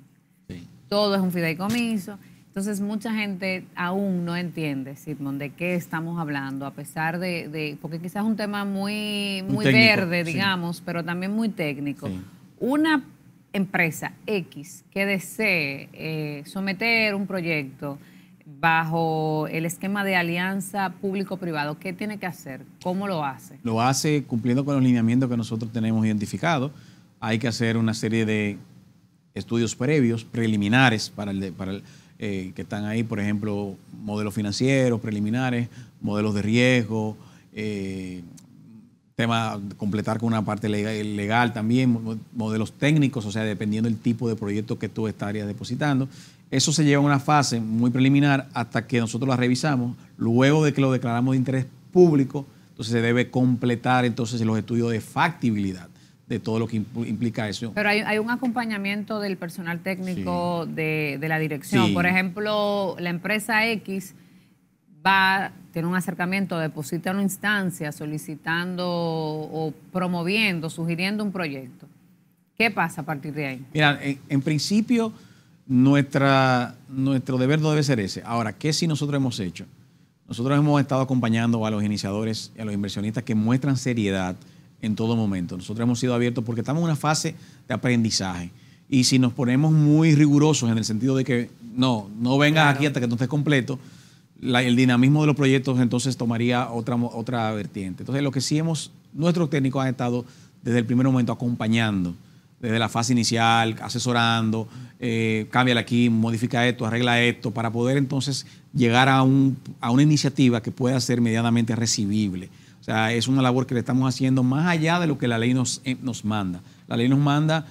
A: Sí. Todo es un fideicomiso. Entonces mucha gente aún no entiende, Sidmon, de qué estamos hablando, a pesar de, porque quizás es un tema muy, muy verde, digamos, pero también muy técnico. Una empresa X que desee eh, someter un proyecto bajo el esquema de alianza público-privado, ¿qué tiene que hacer? ¿Cómo lo hace?
C: Lo hace cumpliendo con los lineamientos que nosotros tenemos identificados hay que hacer una serie de estudios previos, preliminares, para el, eh, que están ahí, por ejemplo, modelos financieros preliminares, modelos de riesgo, eh, tema completar con una parte legal, legal, también, modelos técnicos, o sea, dependiendo del tipo de proyecto que tú estarías depositando. Eso se lleva a una fase muy preliminar hasta que nosotros la revisamos. Luego de que lo declaramos de interés público, entonces se debe completar entonces los estudios de factibilidad de todo lo que implica eso.
A: Pero hay, un acompañamiento del personal técnico de, la dirección. Por ejemplo, la empresa X va, tiene un acercamiento, deposita una instancia solicitando o promoviendo, sugiriendo un proyecto. ¿Qué pasa a partir de ahí?
C: Mira, en, principio nuestra, nuestro deber no debe ser ese. Ahora, ¿qué si nosotros hemos hecho? Nosotros hemos estado acompañando a los iniciadores y a los inversionistas que muestran seriedad en todo momento. Nosotros hemos sido abiertos porque estamos en una fase de aprendizaje. Y si nos ponemos muy rigurosos en el sentido de que no, no vengas aquí hasta que no estés completo, el dinamismo de los proyectos entonces tomaría otra, otra vertiente. Entonces, lo que sí hemos, nuestros técnicos han estado desde el primer momento acompañando, desde la fase inicial, asesorando, eh, cambia aquí, modifica esto, arregla esto, para poder entonces llegar a, un, a una iniciativa que pueda ser medianamente recibible o sea, es una labor que le estamos haciendo más allá de lo que la ley nos, eh, nos manda. La ley nos manda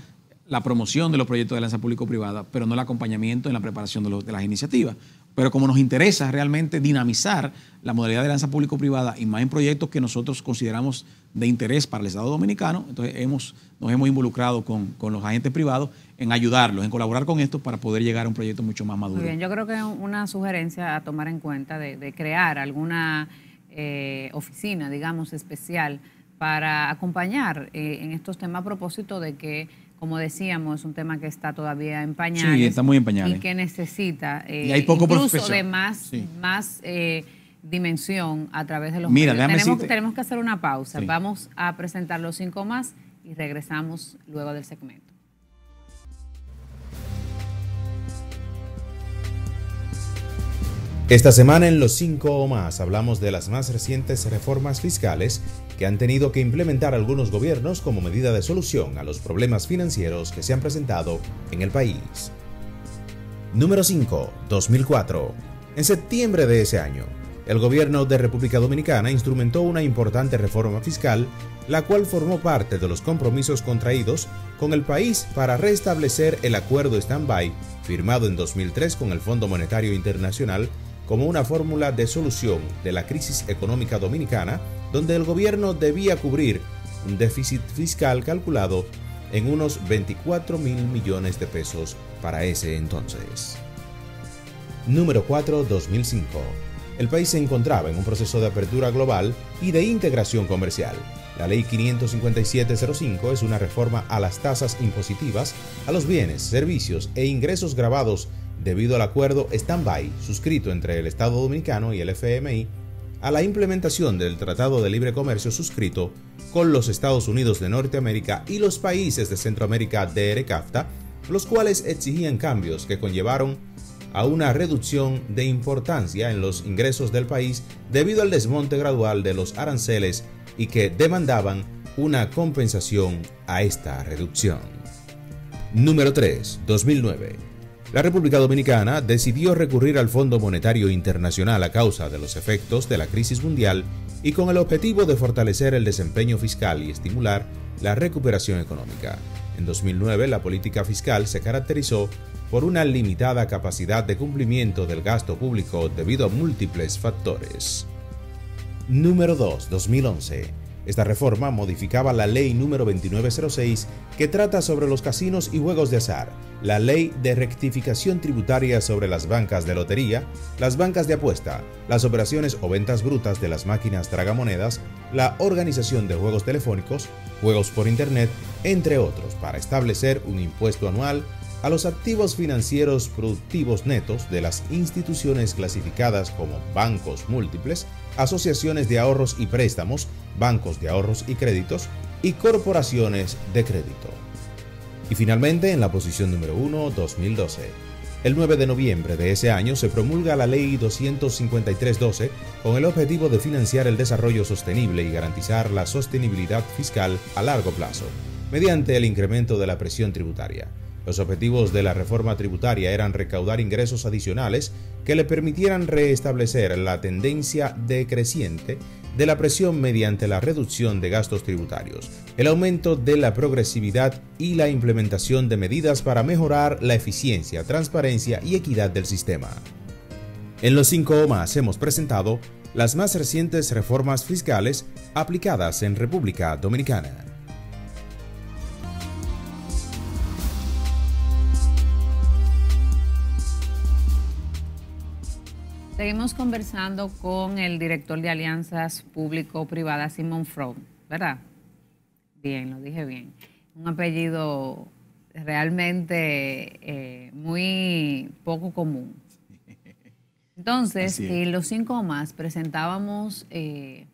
C: la promoción de los proyectos de alianza público-privada, pero no el acompañamiento en la preparación de, las iniciativas. Pero como nos interesa realmente dinamizar la modalidad de alianza público-privada y más en proyectos que nosotros consideramos de interés para el Estado dominicano, entonces hemos, nos hemos involucrado con, los agentes privados en ayudarlos, en colaborar con esto para poder llegar a un proyecto mucho más maduro. Muy bien, yo
A: creo que es una sugerencia a tomar en cuenta de crear alguna eh, oficina, digamos, especial para acompañar eh, en estos temas a propósito de que, como decíamos, es un tema que está todavía en está muy Y que necesita eh, incluso de más, más dimensión a través de los Mira, Tenemos, que hacer una pausa. Vamos a presentar los cinco más y regresamos luego del segmento.
B: Esta semana en Los 5 o más hablamos de las más recientes reformas fiscales que han tenido que implementar algunos gobiernos como medida de solución a los problemas financieros que se han presentado en el país. Número 5. 2004. En septiembre de ese año, el gobierno de República Dominicana instrumentó una importante reforma fiscal, la cual formó parte de los compromisos contraídos con el país para restablecer el acuerdo stand-by firmado en 2003 con el Fondo Monetario Internacional como una fórmula de solución de la crisis económica dominicana, donde el gobierno debía cubrir un déficit fiscal calculado en unos 24 mil millones de pesos para ese entonces. Número 4. 2005. El país se encontraba en un proceso de apertura global y de integración comercial. La ley 557 es una reforma a las tasas impositivas, a los bienes, servicios e ingresos grabados debido al acuerdo stand-by suscrito entre el Estado Dominicano y el FMI a la implementación del Tratado de Libre Comercio suscrito con los Estados Unidos de Norteamérica y los países de Centroamérica de ERECAFTA, los cuales exigían cambios que conllevaron a una reducción de importancia en los ingresos del país debido al desmonte gradual de los aranceles y que demandaban una compensación a esta reducción. Número 3. 2009 la República Dominicana decidió recurrir al Fondo Monetario Internacional a causa de los efectos de la crisis mundial y con el objetivo de fortalecer el desempeño fiscal y estimular la recuperación económica. En 2009, la política fiscal se caracterizó por una limitada capacidad de cumplimiento del gasto público debido a múltiples factores. Número 2, 2011. Esta reforma modificaba la ley número 2906 que trata sobre los casinos y juegos de azar, la ley de rectificación tributaria sobre las bancas de lotería, las bancas de apuesta, las operaciones o ventas brutas de las máquinas tragamonedas, la organización de juegos telefónicos, juegos por internet, entre otros, para establecer un impuesto anual a los activos financieros productivos netos de las instituciones clasificadas como bancos múltiples, asociaciones de ahorros y préstamos, bancos de ahorros y créditos y corporaciones de crédito. Y finalmente, en la posición número 1, 2012. El 9 de noviembre de ese año se promulga la Ley 253.12 con el objetivo de financiar el desarrollo sostenible y garantizar la sostenibilidad fiscal a largo plazo, mediante el incremento de la presión tributaria. Los objetivos de la reforma tributaria eran recaudar ingresos adicionales que le permitieran restablecer la tendencia decreciente de la presión mediante la reducción de gastos tributarios, el aumento de la progresividad y la implementación de medidas para mejorar la eficiencia, transparencia y equidad del sistema. En los 5 OMAS hemos presentado las más recientes reformas fiscales aplicadas en República Dominicana.
A: Seguimos conversando con el director de Alianzas Público-Privadas, Simon From, ¿verdad? Bien, lo dije bien. Un apellido realmente eh, muy poco común. Entonces, los cinco más presentábamos eh,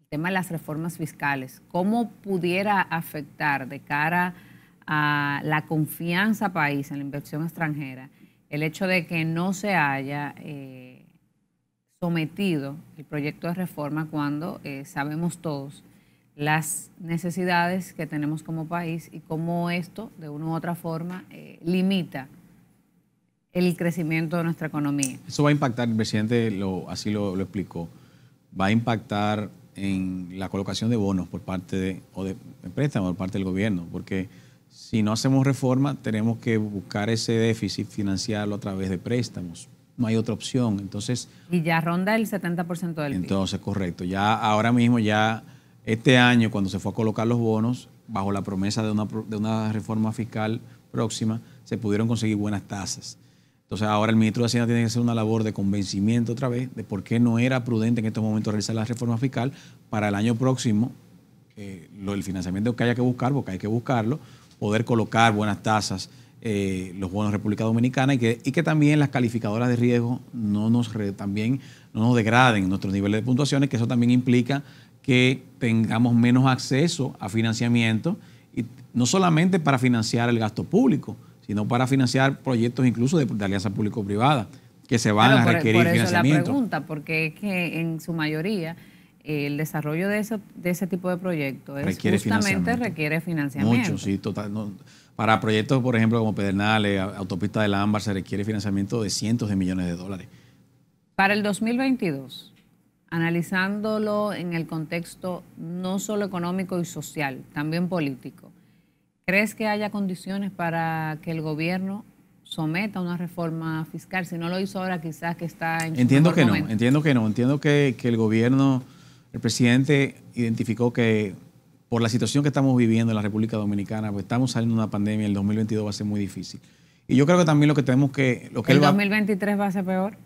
A: el tema de las reformas fiscales, cómo pudiera afectar de cara a la confianza país en la inversión extranjera el hecho de que no se haya eh, sometido el proyecto de reforma cuando eh, sabemos todos las necesidades que tenemos como país y cómo esto, de una u otra forma, eh, limita el crecimiento de nuestra economía.
C: Eso va a impactar, el presidente lo, así lo, explicó, va a impactar en la colocación de bonos por parte de, o de, préstamos por parte del gobierno, porque si no hacemos reforma, tenemos que buscar ese déficit financiarlo a través de préstamos. No hay otra opción. Entonces.
A: Y ya ronda el 70% del
C: Entonces, correcto. Ya ahora mismo, ya este año, cuando se fue a colocar los bonos, bajo la promesa de una, reforma fiscal próxima, se pudieron conseguir buenas tasas. Entonces ahora el ministro de Hacienda tiene que hacer una labor de convencimiento otra vez de por qué no era prudente en estos momentos realizar la reforma fiscal para el año próximo, eh, el financiamiento que haya que buscar, porque hay que buscarlo, poder colocar buenas tasas, eh, los bonos de República Dominicana y que, y que también las calificadoras de riesgo no nos, también, no nos degraden nuestros niveles de puntuaciones, que eso también implica que tengamos menos acceso a financiamiento, y no solamente para financiar el gasto público, sino para financiar proyectos incluso de, alianza público-privada que se van a requerir financiamiento. por eso La pregunta,
A: porque es que en su mayoría el desarrollo de ese, de ese tipo de proyectos justamente requiere financiamiento. Mucho,
C: sí, total. para proyectos, por ejemplo, como Pedernales, Autopista del Ámbar, se requiere financiamiento de cientos de millones de dólares.
A: Para el 2022, analizándolo en el contexto no solo económico y social, también político, ¿crees que haya condiciones para que el gobierno someta una reforma fiscal. Si no lo hizo ahora, quizás que está en... Entiendo que no, entiendo
C: que no, entiendo que, que el gobierno el presidente identificó que por la situación que estamos viviendo en la República Dominicana, pues estamos saliendo de una pandemia, el 2022 va a ser muy difícil. Y yo creo que también lo que tenemos que... Lo que ¿El
A: 2023 va a ser peor?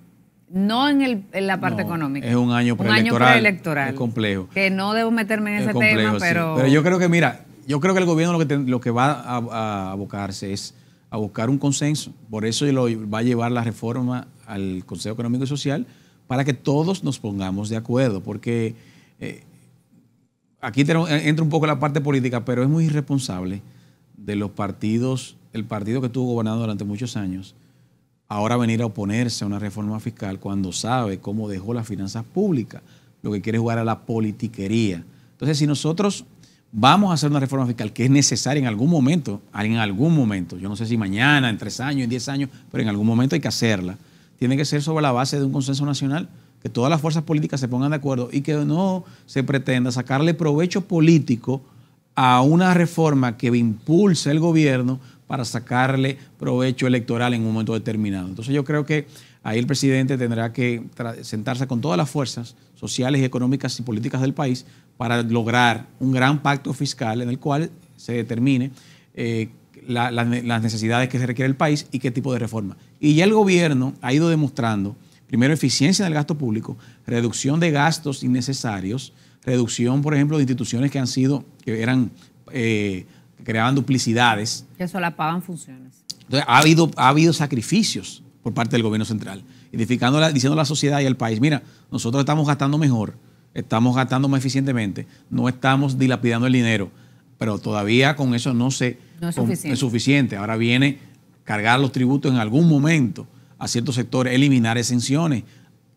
A: No en, el, en la parte económica. Es
C: un año preelectoral. año preelectoral. Es complejo.
A: Que no debo meterme en ese tema, pero... Pero yo
C: creo que, mira, yo creo que el gobierno lo que, lo que va a, abocarse es a buscar un consenso. Por eso lo, va a llevar la reforma al Consejo Económico y Social para que todos nos pongamos de acuerdo. Porque eh, aquí eh, entra un poco la parte política, pero es muy irresponsable de los partidos, el partido que estuvo gobernando durante muchos años, ahora venir a oponerse a una reforma fiscal cuando sabe cómo dejó las finanzas públicas. Lo que quiere jugar a la politiquería. Entonces, si nosotros vamos a hacer una reforma fiscal que es necesaria en algún momento, en algún momento, yo no sé si mañana, en tres años, en diez años, pero en algún momento hay que hacerla, tiene que ser sobre la base de un consenso nacional que todas las fuerzas políticas se pongan de acuerdo y que no se pretenda sacarle provecho político a una reforma que impulse el gobierno para sacarle provecho electoral en un momento determinado. Entonces yo creo que ahí el presidente tendrá que sentarse con todas las fuerzas sociales económicas y políticas del país para lograr un gran pacto fiscal en el cual se determine eh, las necesidades que se requiere el país y qué tipo de reforma. Y ya el gobierno ha ido demostrando Primero, eficiencia del gasto público, reducción de gastos innecesarios, reducción, por ejemplo, de instituciones que han sido, que eran, que eh, creaban duplicidades.
A: Que solapaban funciones.
C: Entonces, ha habido, ha habido sacrificios por parte del gobierno central, edificando diciendo a la sociedad y al país, mira, nosotros estamos gastando mejor, estamos gastando más eficientemente, no estamos dilapidando el dinero, pero todavía con eso no, se, no es suficiente. Ahora viene cargar los tributos en algún momento a ciertos sectores, eliminar exenciones,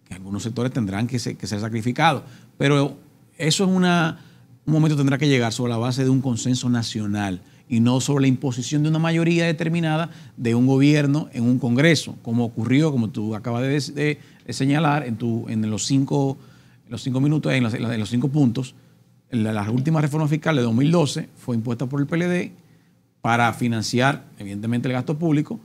C: que algunos sectores tendrán que ser, sacrificados. Pero eso es una, un momento tendrá que llegar sobre la base de un consenso nacional y no sobre la imposición de una mayoría determinada de un gobierno en un Congreso, como ocurrió, como tú acabas de, señalar en, los, cinco, minutos, en los, cinco puntos. la, última reforma fiscal de 2012 fue impuesta por el PLD para financiar, evidentemente, el gasto público,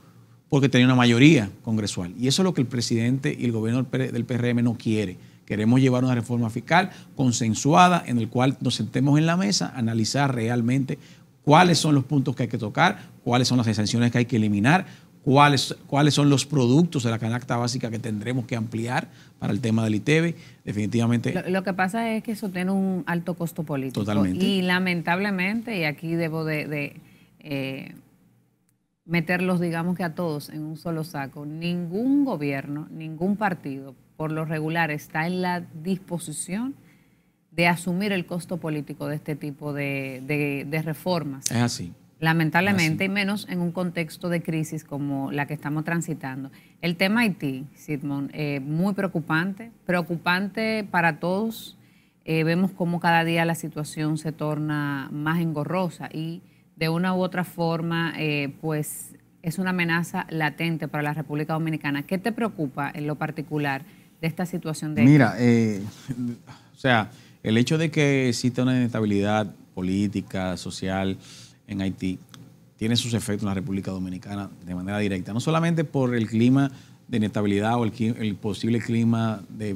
C: porque tenía una mayoría congresual. Y eso es lo que el presidente y el gobierno del PRM no quiere. Queremos llevar una reforma fiscal consensuada en el cual nos sentemos en la mesa, analizar realmente cuáles son los puntos que hay que tocar, cuáles son las exenciones que hay que eliminar, cuáles, cuáles son los productos de la canasta básica que tendremos que ampliar para el tema del ITB. E Definitivamente. Lo, que pasa es que eso
A: tiene un alto costo político. Totalmente. Y lamentablemente, y aquí debo de, eh, meterlos, digamos que a todos en un solo saco. Ningún gobierno, ningún partido, por lo regular, está en la disposición de asumir el costo político de este tipo de, reformas. Es así. Lamentablemente, y menos en un contexto de crisis como la que estamos transitando. El tema Haití, Sidmon, eh, muy preocupante, preocupante para todos. Eh, vemos cómo cada día la situación se torna más engorrosa y de una u otra forma, eh, pues es una amenaza latente para la República Dominicana. ¿Qué te preocupa en lo particular de esta situación de... Mira,
C: eh, o sea, el hecho de que exista una inestabilidad política, social en Haití, tiene sus efectos en la República Dominicana de manera directa, no solamente por el clima de inestabilidad o el, posible clima de,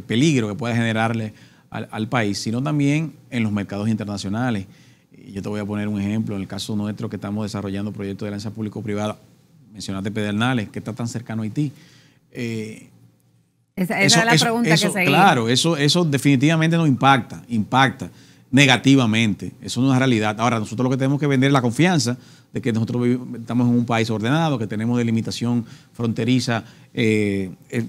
C: peligro que pueda generarle al, al país, sino también en los mercados internacionales yo te voy a poner un ejemplo, en el caso nuestro que estamos desarrollando proyectos de alianza público-privada, mencionaste Pedernales, que está tan cercano a Haití. Eh,
A: esa, es la pregunta que se Claro,
C: eso, definitivamente nos impacta, impacta negativamente. Eso no es una realidad. Ahora, nosotros lo que tenemos que vender es la confianza de que nosotros estamos en un país ordenado, que tenemos delimitación fronteriza eh, eh,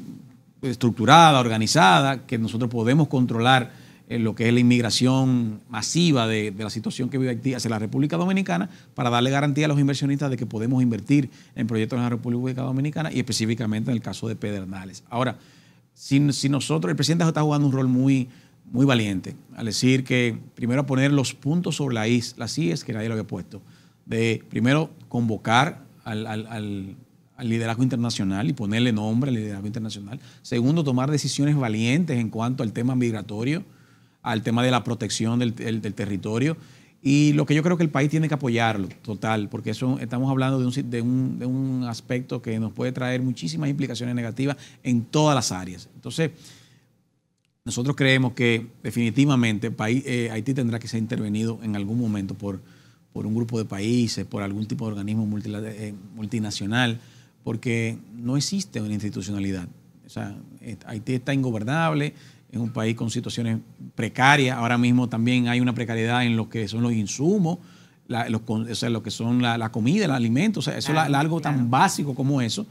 C: estructurada, organizada, que nosotros podemos controlar eh, lo que es la inmigración masiva de, la situación que vive Haití hacia la República Dominicana para darle garantía a los inversionistas de que podemos invertir en proyectos en la República Dominicana y específicamente en el caso de Pedernales. Ahora, si, nosotros, el presidente está jugando un rol muy, muy valiente al decir que primero poner los puntos sobre la isla las es que nadie lo había puesto, de primero convocar al liderazgo internacional y ponerle nombre al liderazgo internacional. Segundo, tomar decisiones valientes en cuanto al tema migratorio al tema de la protección del, territorio. Y lo que yo creo que el país tiene que apoyarlo, total, porque estamos hablando de un, de un, aspecto que nos puede traer muchísimas implicaciones negativas en todas las áreas. Entonces, nosotros creemos que definitivamente país, eh, Haití tendrá que ser intervenido en algún momento por, por un grupo de países, por algún tipo de organismo eh, multinacional, porque no existe una institucionalidad. O sea, eh, Haití está ingobernable, en un país con situaciones precarias. Ahora mismo también hay una precariedad en lo que son los insumos, o sea, lo que son la, comida, el alimento. O sea, eso es algo tan básico como eso.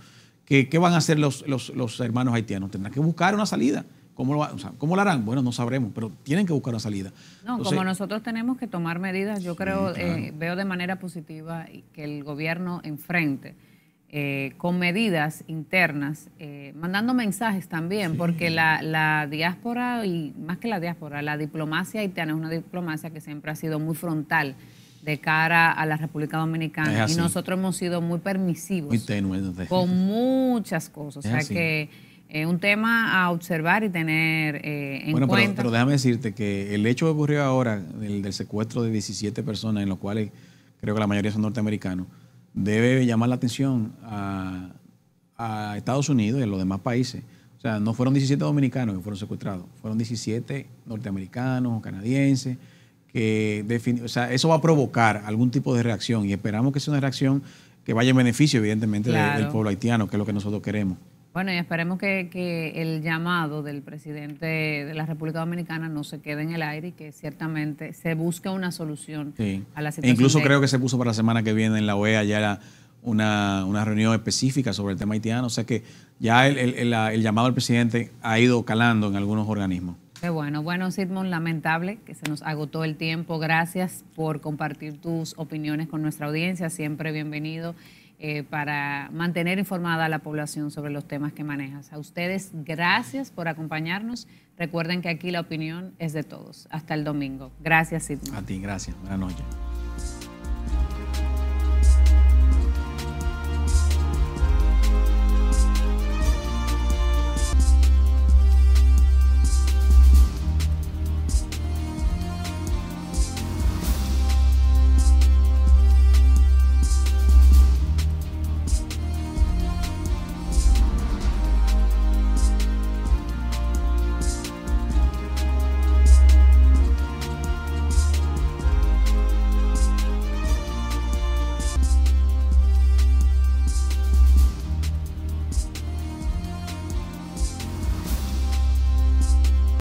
C: Que, ¿Qué van a hacer los, los, hermanos haitianos? Tendrán que buscar una salida. ¿Cómo lo, harán? Bueno, no sabremos, pero tienen que buscar una salida. No, como
A: nosotros tenemos que tomar medidas, yo creo, eh, veo de manera positiva que el gobierno enfrente eh, con medidas internas, eh, mandando mensajes también, porque la, diáspora, y más que la diáspora, la diplomacia haitiana es una diplomacia que siempre ha sido muy frontal de cara a la República Dominicana. Y nosotros hemos sido muy permisivos con muchas cosas. o sea que es eh, un tema a observar y tener en cuenta. Pero, pero,
C: déjame decirte que el hecho que ocurrió ahora, del secuestro de 17 personas, en los cuales creo que la mayoría son norteamericanos, debe llamar la atención a, Estados Unidos y a los demás países. O sea, no fueron 17 dominicanos que fueron secuestrados, fueron 17 norteamericanos, canadienses, que o sea, eso va a provocar algún tipo de reacción y esperamos que sea una reacción que vaya en beneficio, evidentemente, del pueblo haitiano, que es lo que nosotros queremos.
A: Bueno, y esperemos que, el llamado del presidente de la República Dominicana no se quede en el aire y que ciertamente se busque una solución
C: a la e situación. incluso creo que se puso para la semana que viene en la OEA ya una, una reunión específica sobre el tema haitiano. O sea que ya el, el, llamado del presidente ha ido calando en algunos organismos.
A: Qué bueno. Bueno, Sidmon, lamentable que se nos agotó el tiempo. Gracias por compartir tus opiniones con nuestra audiencia. Siempre bienvenido. Eh, para mantener informada a la población sobre los temas que manejas. A ustedes, gracias por acompañarnos. Recuerden que aquí la opinión es de todos. Hasta el domingo. Gracias, Sidney. A ti, gracias. Buenas noches.